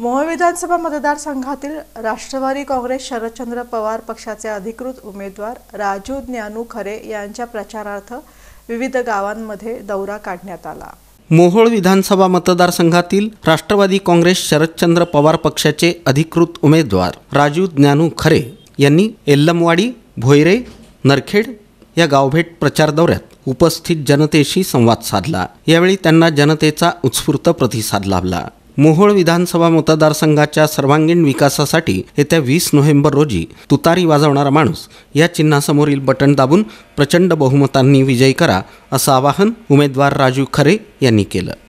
मोहोळ विधानसभा मतदारसंघातील राष्ट्रवादी काँग्रेस शरदचंद्र पवार पक्षाचे अधिकृत उमेदवार राजू ज्ञानू खरे यांच्या प्रचारार्थ विविध गावांमध्ये दौरा काढण्यात आला मोहोळ विधानसभा मतदारसंघातील राष्ट्रवादी काँग्रेस शरदचंद्र पवार पक्षाचे अधिकृत उमेदवार राजू ज्ञानू खरे यांनी एल्लमवाडी भोयरे नरखेड या गावभेट प्रचार दौऱ्यात उपस्थित जनतेशी संवाद साधला यावेळी त्यांना जनतेचा उत्स्फूर्त प्रतिसाद लाभला मोहोळ विधानसभा मतदारसंघाच्या सर्वांगीण विकासासाठी येत्या वीस नोव्हेंबर रोजी तुतारी वाजवणारा माणूस या चिन्हासमोरील बटन दाबून प्रचंड बहुमतांनी विजयी करा असं आवाहन उमेदवार राजू खरे यांनी केलं